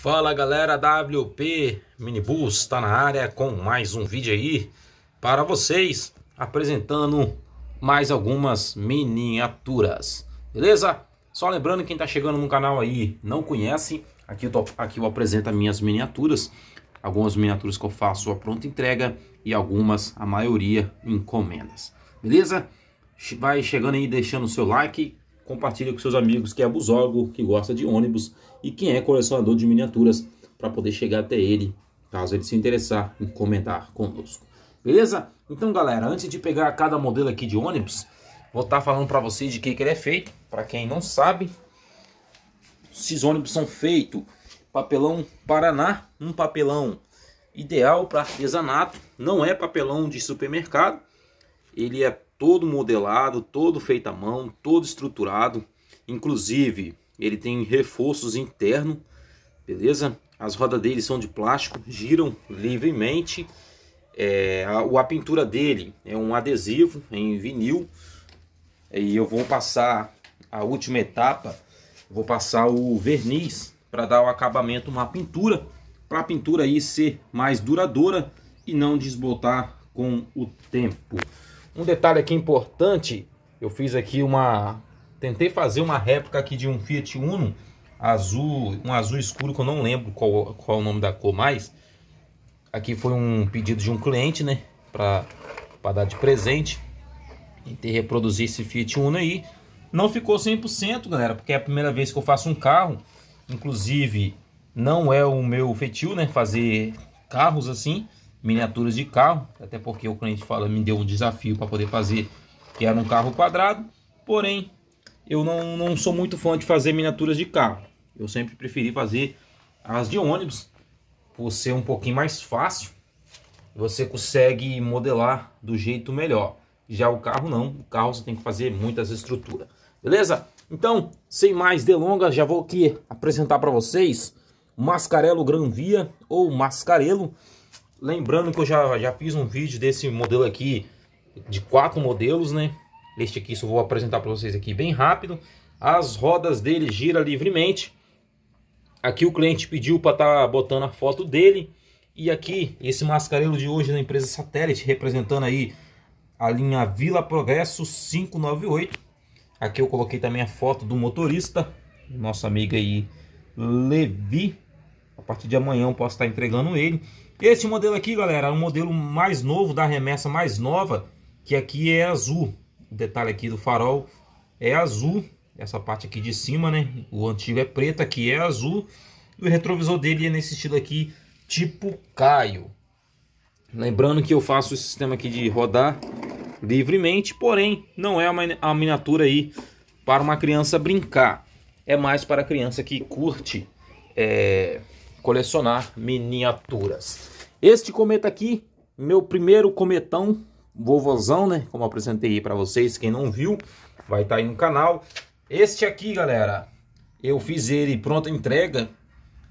Fala galera WP Minibus, está na área com mais um vídeo aí para vocês, apresentando mais algumas miniaturas, beleza? Só lembrando quem está chegando no canal aí não conhece, aqui eu, tô, aqui eu apresento minhas miniaturas, algumas miniaturas que eu faço a pronta entrega e algumas, a maioria, encomendas, beleza? Vai chegando aí, deixando o seu like, compartilhe com seus amigos que é abusólogo, que gosta de ônibus e quem é colecionador de miniaturas para poder chegar até ele, caso ele se interessar em comentar conosco. Beleza? Então, galera, antes de pegar cada modelo aqui de ônibus, vou estar tá falando para vocês de que, que ele é feito. Para quem não sabe, esses ônibus são feitos papelão Paraná, um papelão ideal para artesanato, não é papelão de supermercado. Ele é todo modelado, todo feito à mão, todo estruturado. Inclusive, ele tem reforços internos, beleza? As rodas dele são de plástico, giram livremente. É, a, a pintura dele é um adesivo em vinil. E eu vou passar a última etapa, vou passar o verniz para dar o acabamento uma pintura, para a pintura aí ser mais duradoura e não desbotar com o tempo. Um detalhe aqui importante, eu fiz aqui uma... Tentei fazer uma réplica aqui de um Fiat Uno azul, um azul escuro que eu não lembro qual, qual é o nome da cor mais. Aqui foi um pedido de um cliente, né? para dar de presente. Tentei reproduzir esse Fiat Uno aí. Não ficou 100%, galera, porque é a primeira vez que eu faço um carro. Inclusive, não é o meu feitio, né? Fazer carros assim miniaturas de carro, até porque o cliente fala me deu um desafio para poder fazer, que era um carro quadrado, porém eu não, não sou muito fã de fazer miniaturas de carro. Eu sempre preferi fazer as de ônibus, por ser um pouquinho mais fácil, você consegue modelar do jeito melhor. Já o carro não, o carro você tem que fazer muitas estruturas. Beleza? Então, sem mais delongas, já vou aqui apresentar para vocês Mascarello Gran Via ou Mascarello Lembrando que eu já, já fiz um vídeo desse modelo aqui, de quatro modelos, né? Este aqui, só vou apresentar para vocês aqui bem rápido. As rodas dele gira livremente. Aqui o cliente pediu para estar tá botando a foto dele. E aqui, esse mascarelo de hoje da empresa Satélite, representando aí a linha Vila Progresso 598. Aqui eu coloquei também a foto do motorista, nosso amigo aí, Levi. A partir de amanhã eu posso estar entregando ele. Esse modelo aqui, galera, é um modelo mais novo, da remessa mais nova, que aqui é azul. O detalhe aqui do farol é azul, essa parte aqui de cima, né? O antigo é preto, aqui é azul. E o retrovisor dele é nesse estilo aqui, tipo Caio. Lembrando que eu faço o sistema aqui de rodar livremente, porém não é a miniatura aí para uma criança brincar. É mais para a criança que curte é, colecionar miniaturas. Este cometa aqui, meu primeiro cometão, vovozão, né? Como apresentei para vocês, quem não viu, vai estar tá aí no canal. Este aqui, galera, eu fiz ele pronta entrega.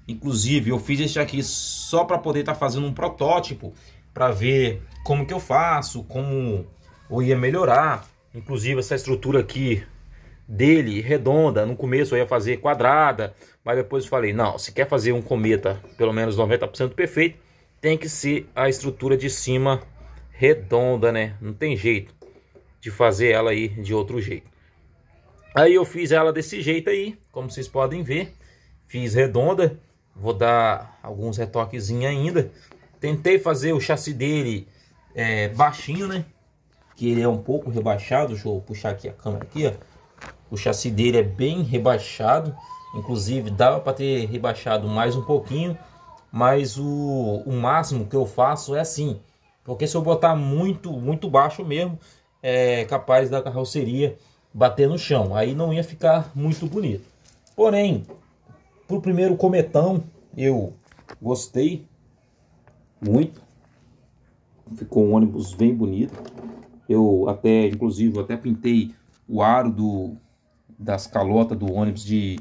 Inclusive, eu fiz este aqui só para poder estar tá fazendo um protótipo, para ver como que eu faço, como eu ia melhorar. Inclusive, essa estrutura aqui dele redonda. No começo eu ia fazer quadrada, mas depois eu falei, não, se quer fazer um cometa pelo menos 90% perfeito, tem que ser a estrutura de cima redonda, né? Não tem jeito de fazer ela aí de outro jeito. Aí eu fiz ela desse jeito aí, como vocês podem ver. Fiz redonda, vou dar alguns retoquezinhos ainda. Tentei fazer o chassi dele é, baixinho, né? Que ele é um pouco rebaixado, deixa eu puxar aqui a câmera aqui, ó. O chassi dele é bem rebaixado, inclusive dava para ter rebaixado mais um pouquinho, mas o, o máximo que eu faço é assim, porque se eu botar muito, muito baixo mesmo, é capaz da carroceria bater no chão, aí não ia ficar muito bonito. Porém, para o primeiro cometão, eu gostei muito, ficou um ônibus bem bonito, eu até, inclusive, até pintei o aro do, das calotas do ônibus de,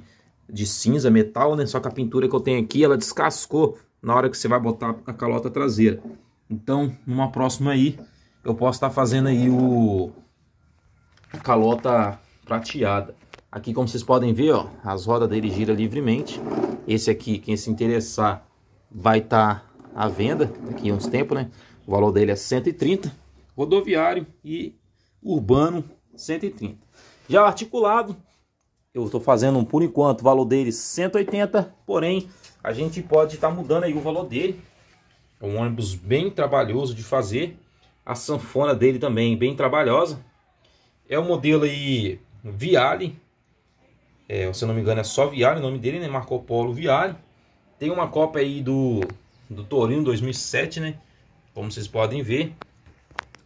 de cinza, metal, né? Só que a pintura que eu tenho aqui, ela descascou na hora que você vai botar a calota traseira. Então, numa próxima aí, eu posso estar tá fazendo aí o a calota prateada. Aqui, como vocês podem ver, ó, as rodas dele giram livremente. Esse aqui, quem se interessar, vai estar tá à venda daqui a uns tempos, né? O valor dele é 130, rodoviário e urbano 130. Já articulado, eu estou fazendo, por enquanto, o valor dele 180, porém, a gente pode estar tá mudando aí o valor dele. É um ônibus bem trabalhoso de fazer. A sanfona dele também bem trabalhosa. É o modelo aí Viale. É, se eu não me engano é só Viale o nome dele, né? Marco Polo Viale. Tem uma copa aí do, do Torino 2007, né? Como vocês podem ver.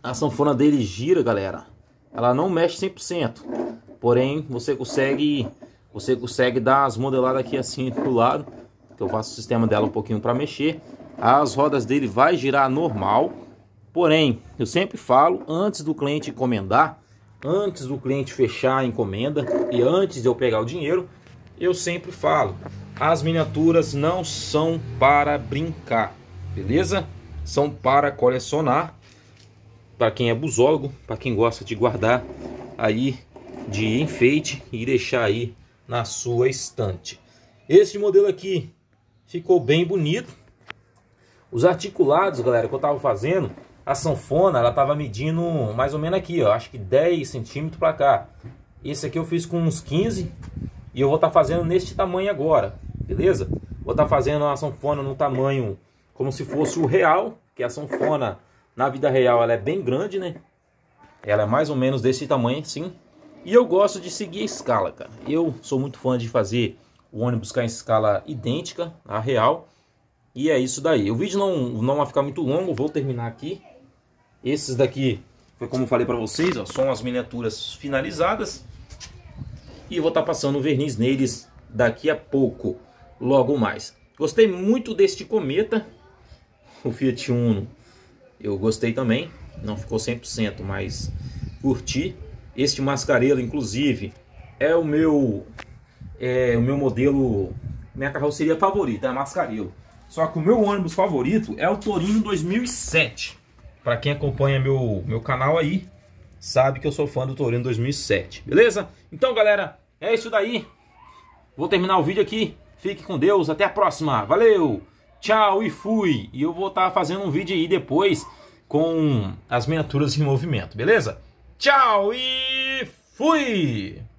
A sanfona dele gira, galera. Ela não mexe 100%. Porém, você consegue, você consegue dar as modeladas aqui assim pro lado. Que eu faço o sistema dela um pouquinho para mexer. As rodas dele vai girar normal. Porém, eu sempre falo, antes do cliente encomendar, antes do cliente fechar a encomenda e antes de eu pegar o dinheiro, eu sempre falo, as miniaturas não são para brincar, beleza? São para colecionar, para quem é busólogo, para quem gosta de guardar aí de enfeite e deixar aí na sua estante. Este modelo aqui ficou bem bonito. Os articulados, galera, que eu tava fazendo, a sanfona, ela tava medindo mais ou menos aqui, ó, acho que 10 centímetros para cá. Esse aqui eu fiz com uns 15 e eu vou estar tá fazendo neste tamanho agora, beleza? Vou estar tá fazendo a sanfona no tamanho como se fosse o real, que a sanfona na vida real ela é bem grande, né? Ela é mais ou menos desse tamanho, sim. E eu gosto de seguir a escala, cara. Eu sou muito fã de fazer o ônibus ficar em escala idêntica à real. E é isso daí. O vídeo não, não vai ficar muito longo, vou terminar aqui. Esses daqui, foi como eu falei para vocês, ó, são as miniaturas finalizadas. E vou estar tá passando o verniz neles daqui a pouco, logo mais. Gostei muito deste cometa, o Fiat Uno. Eu gostei também, não ficou 100%, mas curti. Este mascarelo, inclusive, é o meu é o meu modelo, minha carroceria favorita, é a mascarelo. Só que o meu ônibus favorito é o Torino 2007. Para quem acompanha meu, meu canal aí, sabe que eu sou fã do Torino 2007, beleza? Então, galera, é isso daí. Vou terminar o vídeo aqui. Fique com Deus, até a próxima. Valeu, tchau e fui. E eu vou estar tá fazendo um vídeo aí depois com as miniaturas em movimento, beleza? Tchau e fui!